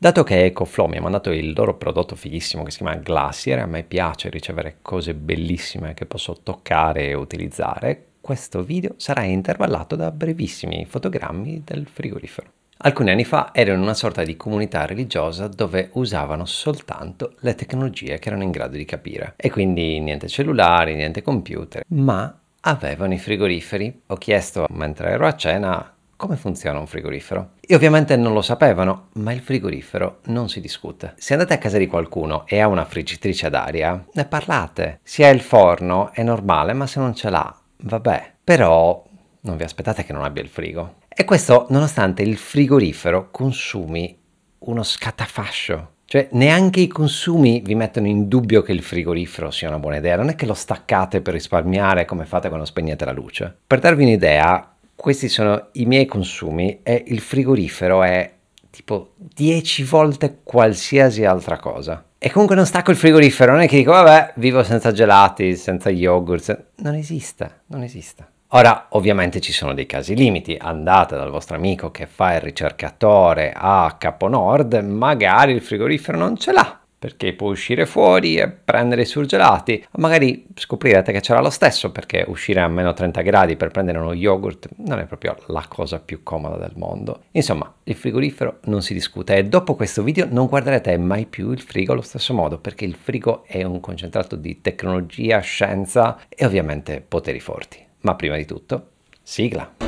Dato che EcoFlow mi ha mandato il loro prodotto fighissimo che si chiama Glacier, a me piace ricevere cose bellissime che posso toccare e utilizzare, questo video sarà intervallato da brevissimi fotogrammi del frigorifero. Alcuni anni fa ero in una sorta di comunità religiosa dove usavano soltanto le tecnologie che erano in grado di capire. E quindi niente cellulari, niente computer, ma avevano i frigoriferi. Ho chiesto mentre ero a cena come funziona un frigorifero? E ovviamente non lo sapevano, ma il frigorifero non si discute. Se andate a casa di qualcuno e ha una friggitrice ad aria, ne parlate. Se ha il forno è normale, ma se non ce l'ha, vabbè. Però non vi aspettate che non abbia il frigo. E questo nonostante il frigorifero consumi uno scatafascio. Cioè, neanche i consumi vi mettono in dubbio che il frigorifero sia una buona idea. Non è che lo staccate per risparmiare come fate quando spegnete la luce. Per darvi un'idea, questi sono i miei consumi e il frigorifero è tipo 10 volte qualsiasi altra cosa. E comunque non stacco il frigorifero, non è che dico vabbè, vivo senza gelati, senza yogurt, non esiste, non esiste. Ora, ovviamente ci sono dei casi limiti, andate dal vostro amico che fa il ricercatore a Capo Nord, magari il frigorifero non ce l'ha, perché può uscire fuori e prendere i surgelati, magari scoprirete che c'era lo stesso perché uscire a meno 30 gradi per prendere uno yogurt non è proprio la cosa più comoda del mondo. Insomma, il frigorifero non si discute e dopo questo video non guarderete mai più il frigo allo stesso modo perché il frigo è un concentrato di tecnologia, scienza e ovviamente poteri forti. Ma prima di tutto, sigla!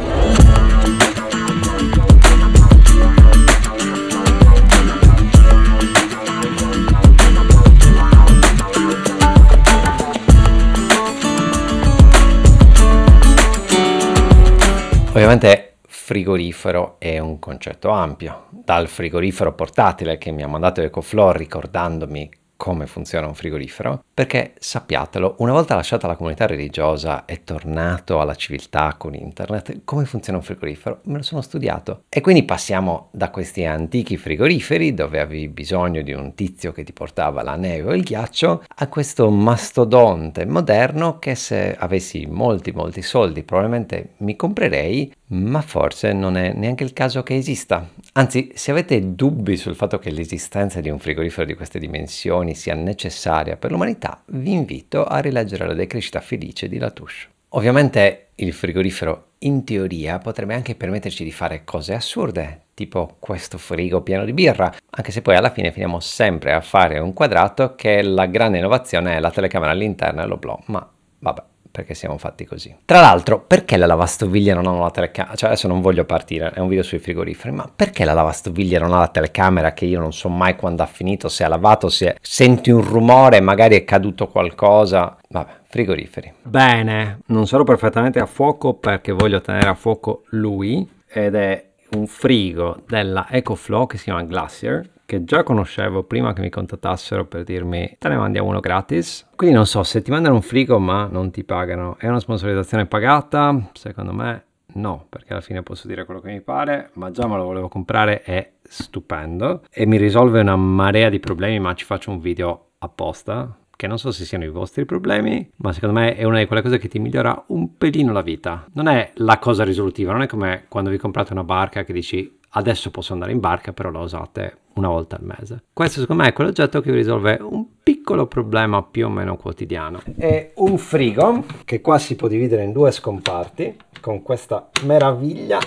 Ovviamente frigorifero è un concetto ampio, dal frigorifero portatile che mi ha mandato EcoFlow ricordandomi come funziona un frigorifero, perché sappiatelo, una volta lasciata la comunità religiosa e tornato alla civiltà con internet, come funziona un frigorifero? Me lo sono studiato. E quindi passiamo da questi antichi frigoriferi, dove avevi bisogno di un tizio che ti portava la neve o il ghiaccio, a questo mastodonte moderno che se avessi molti molti soldi probabilmente mi comprerei ma forse non è neanche il caso che esista. Anzi, se avete dubbi sul fatto che l'esistenza di un frigorifero di queste dimensioni sia necessaria per l'umanità, vi invito a rileggere la decrescita felice di Latouche. Ovviamente il frigorifero in teoria potrebbe anche permetterci di fare cose assurde, tipo questo frigo pieno di birra, anche se poi alla fine finiamo sempre a fare un quadrato che la grande innovazione è la telecamera all'interno e lo l'oblò, ma vabbè perché siamo fatti così. Tra l'altro, perché la lavastoviglie non ha una telecamera? Cioè, adesso non voglio partire, è un video sui frigoriferi, ma perché la lavastoviglie non ha la telecamera che io non so mai quando ha finito, se ha lavato, se senti un rumore, magari è caduto qualcosa. Vabbè, frigoriferi. Bene, non sarò perfettamente a fuoco perché voglio tenere a fuoco lui ed è un frigo della EcoFlow che si chiama Glacier che già conoscevo prima che mi contattassero per dirmi te ne mandiamo uno gratis. Quindi non so se ti mandano un frigo ma non ti pagano. È una sponsorizzazione pagata? Secondo me no, perché alla fine posso dire quello che mi pare, ma già me lo volevo comprare, è stupendo e mi risolve una marea di problemi, ma ci faccio un video apposta che non so se siano i vostri problemi, ma secondo me è una di quelle cose che ti migliora un pelino la vita. Non è la cosa risolutiva, non è come quando vi comprate una barca che dici adesso posso andare in barca, però la usate una volta al mese. Questo secondo me è quell'oggetto che vi risolve un piccolo problema più o meno quotidiano. È un frigo che qua si può dividere in due scomparti con questa meraviglia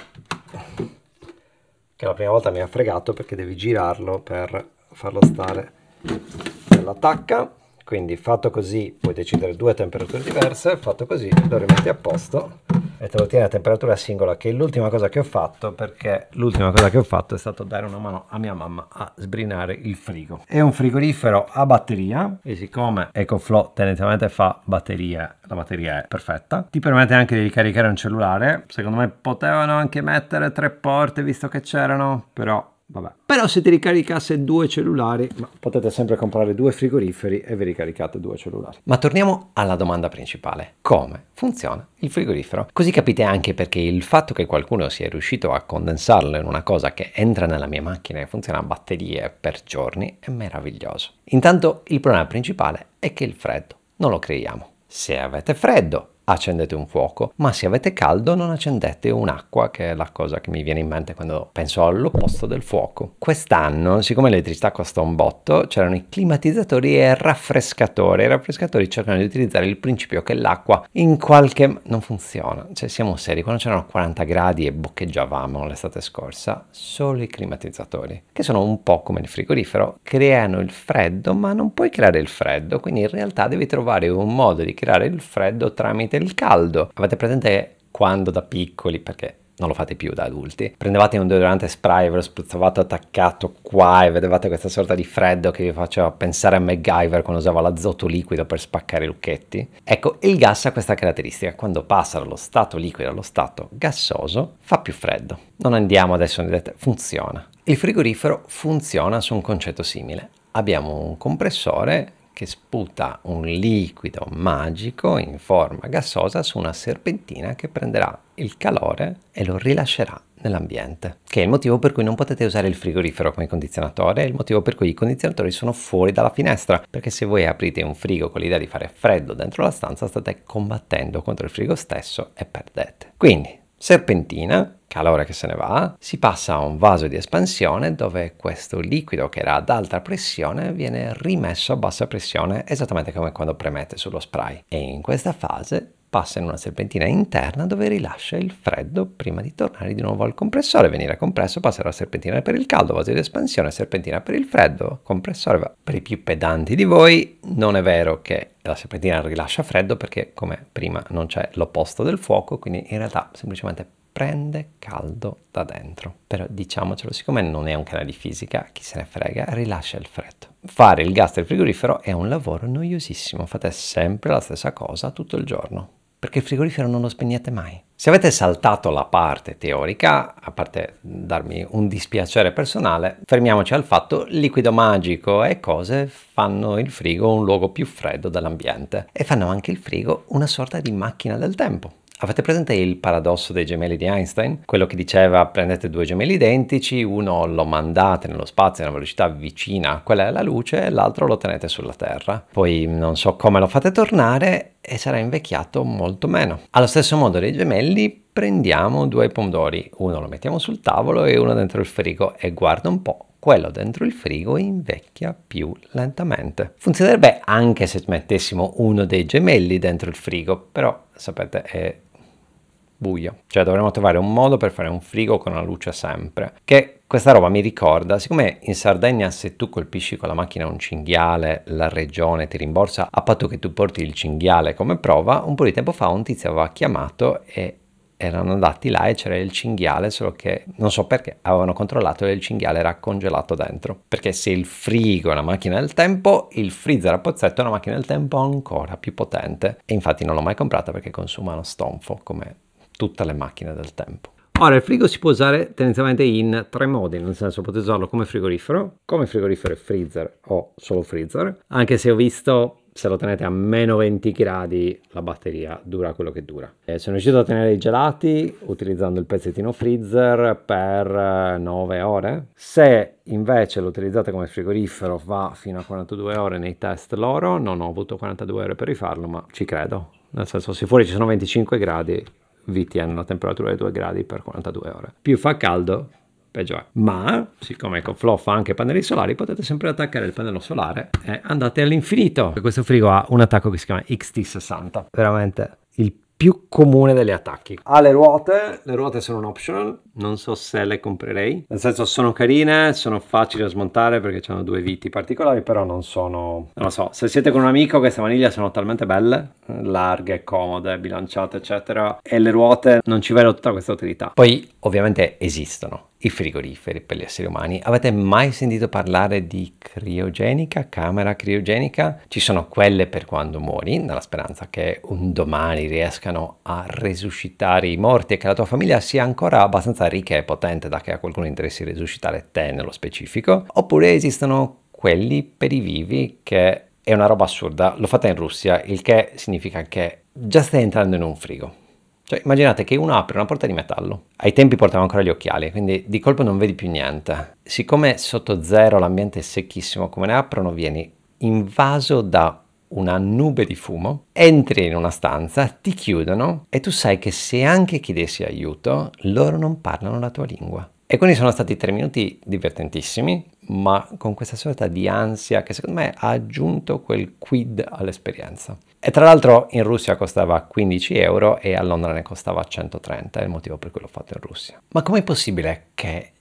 che la prima volta mi ha fregato perché devi girarlo per farlo stare nella Quindi fatto così puoi decidere due temperature diverse, fatto così lo rimetti a posto e te lo tieni a temperatura singola che è l'ultima cosa che ho fatto perché l'ultima cosa che ho fatto è stato dare una mano a mia mamma a sbrinare il frigo è un frigorifero a batteria e siccome EcoFlow tendenzialmente fa batteria la batteria è perfetta ti permette anche di ricaricare un cellulare secondo me potevano anche mettere tre porte visto che c'erano però Vabbè. Però se ti ricaricasse due cellulari... Ma potete sempre comprare due frigoriferi e vi ricaricate due cellulari. Ma torniamo alla domanda principale. Come funziona il frigorifero? Così capite anche perché il fatto che qualcuno sia riuscito a condensarlo in una cosa che entra nella mia macchina e funziona a batterie per giorni è meraviglioso. Intanto il problema principale è che il freddo non lo creiamo. Se avete freddo, accendete un fuoco, ma se avete caldo non accendete un'acqua, che è la cosa che mi viene in mente quando penso all'opposto del fuoco. Quest'anno, siccome l'elettricità costa un botto, c'erano i climatizzatori e il raffrescatore. I raffrescatori cercano di utilizzare il principio che l'acqua in qualche... non funziona. Cioè siamo seri, quando c'erano 40 gradi e boccheggiavamo l'estate scorsa, solo i climatizzatori, che sono un po' come il frigorifero, creano il freddo, ma non puoi creare il freddo, quindi in realtà devi trovare un modo di creare il freddo tramite sentite il caldo. Avete presente quando da piccoli, perché non lo fate più da adulti. Prendevate un deodorante spray, ve lo spruzzavate attaccato qua e vedevate questa sorta di freddo che vi faceva pensare a MacGyver quando usava l'azoto liquido per spaccare i lucchetti. Ecco, il gas ha questa caratteristica, quando passa dallo stato liquido allo stato gassoso fa più freddo. Non andiamo adesso nel dettaglio, funziona. Il frigorifero funziona su un concetto simile. Abbiamo un compressore che sputa un liquido magico in forma gassosa su una serpentina che prenderà il calore e lo rilascerà nell'ambiente, che è il motivo per cui non potete usare il frigorifero come condizionatore, è il motivo per cui i condizionatori sono fuori dalla finestra, perché se voi aprite un frigo con l'idea di fare freddo dentro la stanza state combattendo contro il frigo stesso e perdete. Quindi serpentina, calore che se ne va, si passa a un vaso di espansione dove questo liquido che era ad alta pressione viene rimesso a bassa pressione esattamente come quando premete sullo spray e in questa fase passa in una serpentina interna dove rilascia il freddo prima di tornare di nuovo al compressore, venire compresso, passa dalla serpentina per il caldo, vaso di espansione, serpentina per il freddo, compressore. Per i più pedanti di voi non è vero che la serpentina rilascia freddo perché come prima non c'è l'opposto del fuoco, quindi in realtà semplicemente prende caldo da dentro. Però diciamocelo, siccome non è un canale di fisica, chi se ne frega, rilascia il freddo. Fare il gas del frigorifero è un lavoro noiosissimo, fate sempre la stessa cosa tutto il giorno perché il frigorifero non lo spegnete mai. Se avete saltato la parte teorica, a parte darmi un dispiacere personale, fermiamoci al fatto liquido magico e cose fanno il frigo un luogo più freddo dell'ambiente e fanno anche il frigo una sorta di macchina del tempo. Avete presente il paradosso dei gemelli di Einstein? Quello che diceva prendete due gemelli identici, uno lo mandate nello spazio a una velocità vicina a quella della luce e l'altro lo tenete sulla Terra. Poi non so come lo fate tornare e sarà invecchiato molto meno. Allo stesso modo dei gemelli prendiamo due pomodori, uno lo mettiamo sul tavolo e uno dentro il frigo e guarda un po' quello dentro il frigo invecchia più lentamente. Funzionerebbe anche se mettessimo uno dei gemelli dentro il frigo, però sapete è buio. Cioè dovremmo trovare un modo per fare un frigo con la luce sempre. Che questa roba mi ricorda, siccome in Sardegna se tu colpisci con la macchina un cinghiale, la regione ti rimborsa, a patto che tu porti il cinghiale come prova, un po' di tempo fa un tizio aveva chiamato e erano andati là e c'era il cinghiale, solo che non so perché avevano controllato e il cinghiale era congelato dentro. Perché se il frigo è una macchina del tempo, il freezer a pozzetto è una macchina del tempo ancora più potente. E infatti non l'ho mai comprata perché consumano stonfo come tutte le macchine del tempo. Ora, il frigo si può usare tendenzialmente in tre modi, nel senso potete usarlo come frigorifero, come frigorifero e freezer o solo freezer, anche se ho visto se lo tenete a meno 20 gradi la batteria dura quello che dura. E eh, sono riuscito a tenere i gelati utilizzando il pezzettino freezer per 9 eh, ore. Se invece lo utilizzate come frigorifero va fino a 42 ore nei test loro, non ho avuto 42 ore per rifarlo ma ci credo. Nel senso se fuori ci sono 25 gradi vi tiene una temperatura di 2 gradi per 42 ore. Più fa caldo, peggio è. Ma, siccome EcoFlow fa anche pannelli solari, potete sempre attaccare il pannello solare e andate all'infinito. Questo frigo ha un attacco che si chiama XT60. Veramente il più comune delle attacchi. Ha le ruote, le ruote sono un optional, non so se le comprerei, nel senso sono carine, sono facili da smontare perché hanno due viti particolari, però non sono... Non lo so, se siete con un amico queste maniglie sono talmente belle, larghe, comode, bilanciate eccetera, e le ruote non ci vedo tutta questa utilità. Poi ovviamente esistono, i frigoriferi per gli esseri umani. Avete mai sentito parlare di criogenica, camera criogenica? Ci sono quelle per quando muori, nella speranza che un domani riescano a resuscitare i morti e che la tua famiglia sia ancora abbastanza ricca e potente da che a qualcuno interessi resuscitare te nello specifico. Oppure esistono quelli per i vivi che è una roba assurda, lo fate in Russia, il che significa che già stai entrando in un frigo cioè, immaginate che uno apre una porta di metallo. Ai tempi portavo ancora gli occhiali, quindi di colpo non vedi più niente. Siccome sotto zero l'ambiente è secchissimo, come ne aprono, vieni invaso da una nube di fumo, entri in una stanza, ti chiudono e tu sai che se anche chiedessi aiuto, loro non parlano la tua lingua. E quindi sono stati tre minuti divertentissimi, ma con questa sorta di ansia che secondo me ha aggiunto quel quid all'esperienza. E tra l'altro in Russia costava 15 euro e a Londra ne costava 130, è il motivo per cui l'ho fatto in Russia. Ma com'è possibile che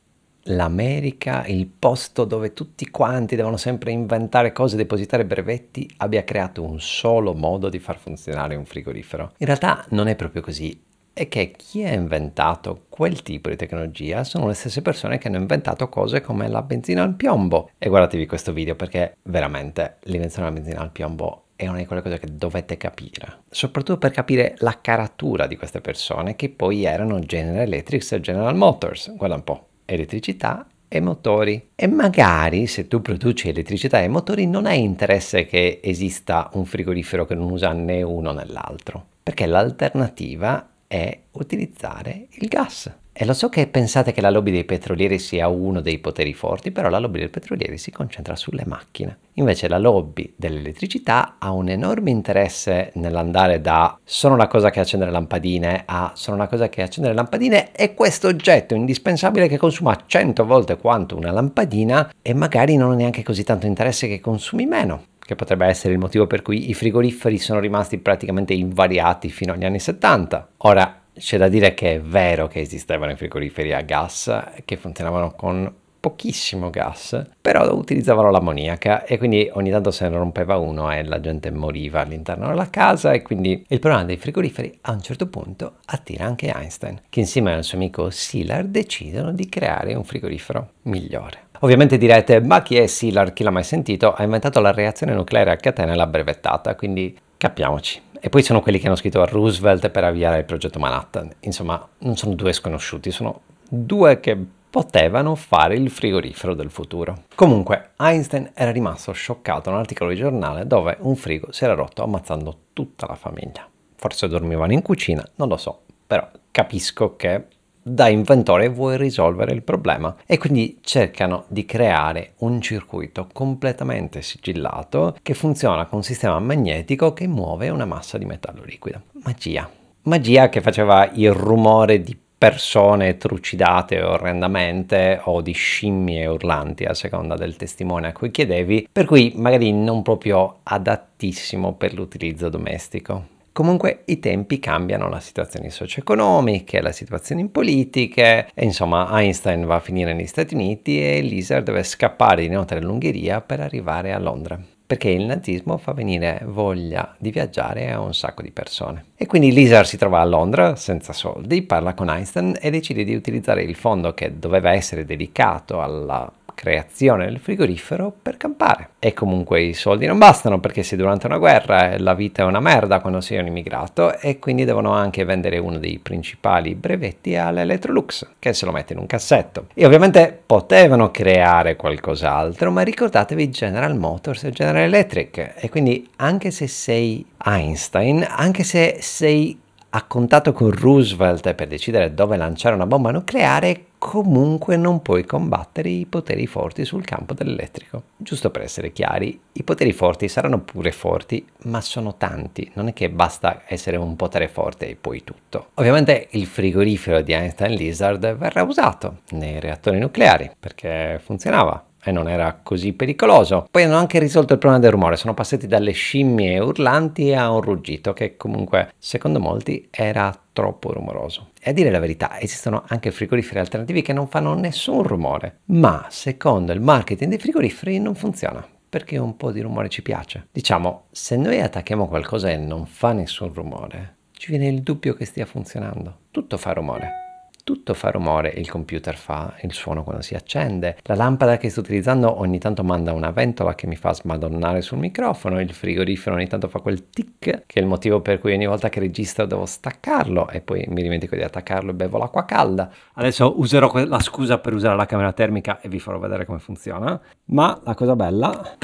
l'America, il posto dove tutti quanti devono sempre inventare cose, depositare brevetti, abbia creato un solo modo di far funzionare un frigorifero? In realtà non è proprio così è che chi ha inventato quel tipo di tecnologia sono le stesse persone che hanno inventato cose come la benzina al piombo. E guardatevi questo video perché veramente l'invenzione della benzina al piombo è una di quelle cose che dovete capire, soprattutto per capire la caratura di queste persone che poi erano General Electric e General Motors. Guarda un po', elettricità e motori. E magari se tu produci elettricità e motori non hai interesse che esista un frigorifero che non usa né uno né l'altro, perché l'alternativa è utilizzare il gas. E lo so che pensate che la lobby dei petrolieri sia uno dei poteri forti, però la lobby dei petrolieri si concentra sulle macchine. Invece la lobby dell'elettricità ha un enorme interesse nell'andare da sono una cosa che accende le lampadine a sono una cosa che accende le lampadine e questo oggetto indispensabile che consuma 100 volte quanto una lampadina e magari non ha neanche così tanto interesse che consumi meno che potrebbe essere il motivo per cui i frigoriferi sono rimasti praticamente invariati fino agli anni 70. Ora, c'è da dire che è vero che esistevano i frigoriferi a gas che funzionavano con pochissimo gas, però utilizzavano l'ammoniaca e quindi ogni tanto se ne rompeva uno e la gente moriva all'interno della casa e quindi il problema dei frigoriferi a un certo punto attira anche Einstein, che insieme al suo amico Silar decidono di creare un frigorifero migliore. Ovviamente direte, ma chi è Sylar, chi l'ha mai sentito, ha inventato la reazione nucleare a catena e l'ha brevettata, quindi capiamoci. E poi sono quelli che hanno scritto a Roosevelt per avviare il progetto Manhattan. Insomma, non sono due sconosciuti, sono due che potevano fare il frigorifero del futuro. Comunque, Einstein era rimasto scioccato da un articolo di giornale dove un frigo si era rotto ammazzando tutta la famiglia. Forse dormivano in cucina, non lo so, però capisco che da inventore vuoi risolvere il problema e quindi cercano di creare un circuito completamente sigillato che funziona con un sistema magnetico che muove una massa di metallo liquido. Magia. Magia che faceva il rumore di persone trucidate orrendamente o di scimmie urlanti a seconda del testimone a cui chiedevi, per cui magari non proprio adattissimo per l'utilizzo domestico. Comunque i tempi cambiano, la situazione socio-economica, la situazione in politica, e insomma Einstein va a finire negli Stati Uniti e Lizard deve scappare di notte dall'Ungheria per arrivare a Londra perché il nazismo fa venire voglia di viaggiare a un sacco di persone. E quindi Lizard si trova a Londra senza soldi, parla con Einstein e decide di utilizzare il fondo che doveva essere dedicato alla creazione del frigorifero per campare. E comunque i soldi non bastano perché se durante una guerra la vita è una merda quando sei un immigrato e quindi devono anche vendere uno dei principali brevetti all'Electrolux che se lo mette in un cassetto. E ovviamente potevano creare qualcos'altro ma ricordatevi General Motors e General Electric e quindi anche se sei Einstein, anche se sei a contatto con Roosevelt per decidere dove lanciare una bomba nucleare, comunque non puoi combattere i poteri forti sul campo dell'elettrico. Giusto per essere chiari, i poteri forti saranno pure forti, ma sono tanti, non è che basta essere un potere forte e poi tutto. Ovviamente il frigorifero di Einstein Lizard verrà usato nei reattori nucleari, perché funzionava e non era così pericoloso. Poi hanno anche risolto il problema del rumore, sono passati dalle scimmie urlanti a un ruggito che comunque secondo molti era troppo rumoroso. E a dire la verità, esistono anche frigoriferi alternativi che non fanno nessun rumore, ma secondo il marketing dei frigoriferi non funziona perché un po' di rumore ci piace. Diciamo, se noi attacchiamo qualcosa e non fa nessun rumore, ci viene il dubbio che stia funzionando. Tutto fa rumore. Tutto fa rumore, il computer fa il suono quando si accende, la lampada che sto utilizzando ogni tanto manda una ventola che mi fa smadonnare sul microfono, il frigorifero ogni tanto fa quel tic che è il motivo per cui ogni volta che registro devo staccarlo e poi mi dimentico di attaccarlo e bevo l'acqua calda. Adesso userò que- la scusa per usare la camera termica e vi farò vedere come funziona, ma la cosa bella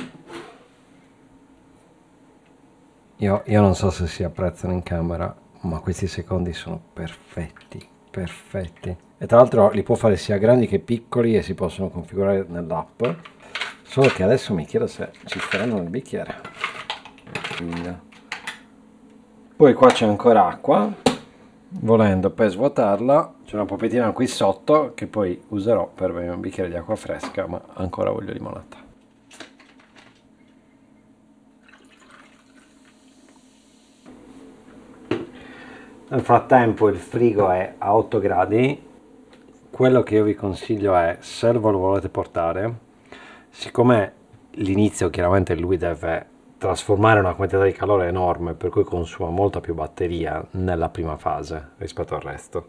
io, io, non so se si apprezzano in camera, ma questi secondi sono perfetti perfetti e tra l'altro li può fare sia grandi che piccoli e si possono configurare nell'app solo che adesso mi chiedo se ci staranno nel bicchiere Quindi. poi qua c'è ancora acqua volendo per svuotarla c'è una popetina qui sotto che poi userò per bere un bicchiere di acqua fresca ma ancora voglio limonata Nel frattempo il frigo è a 8 gradi. Quello che io vi consiglio è, se lo volete portare, siccome l'inizio chiaramente lui deve trasformare una quantità di calore enorme, per cui consuma molta più batteria nella prima fase rispetto al resto.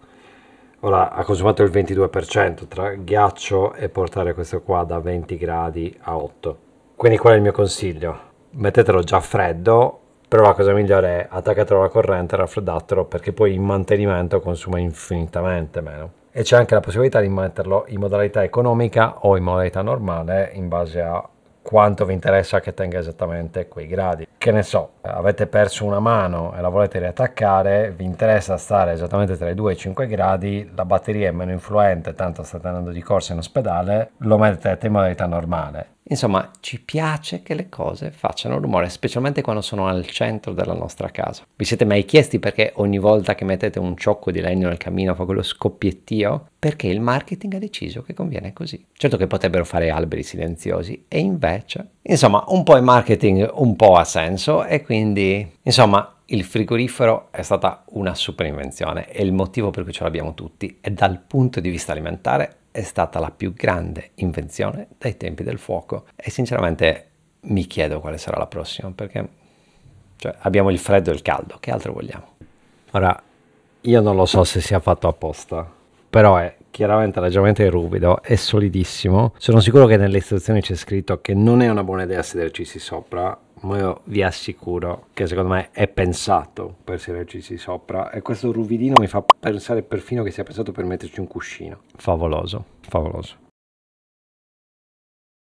Ora ha consumato il 22% tra ghiaccio e portare questo qua da 20 gradi a 8. Quindi qual è il mio consiglio? Mettetelo già freddo però la cosa migliore è attaccatelo alla corrente, raffreddatelo perché poi il mantenimento consuma infinitamente meno. E c'è anche la possibilità di metterlo in modalità economica o in modalità normale in base a quanto vi interessa che tenga esattamente quei gradi. Che ne so, avete perso una mano e la volete riattaccare, vi interessa stare esattamente tra i 2 e i 5 gradi, la batteria è meno influente, tanto state andando di corsa in ospedale, lo mettete in modalità normale. Insomma, ci piace che le cose facciano rumore, specialmente quando sono al centro della nostra casa. Vi siete mai chiesti perché ogni volta che mettete un ciocco di legno nel camino fa quello scoppiettio? Perché il marketing ha deciso che conviene così. Certo che potrebbero fare alberi silenziosi e invece... Insomma, un po' è marketing, un po' ha senso e quindi... Insomma, il frigorifero è stata una super invenzione e il motivo per cui ce l'abbiamo tutti è dal punto di vista alimentare è stata la più grande invenzione dai tempi del fuoco e sinceramente mi chiedo quale sarà la prossima perché cioè, abbiamo il freddo e il caldo, che altro vogliamo? Ora, io non lo so se sia fatto apposta, però è chiaramente l'aggiornamento è ruvido, è solidissimo. Sono sicuro che nelle istruzioni c'è scritto che non è una buona idea sederci sopra ma io vi assicuro che secondo me è pensato per sederci sopra e questo ruvidino mi fa pensare perfino che sia pensato per metterci un cuscino. Favoloso, favoloso.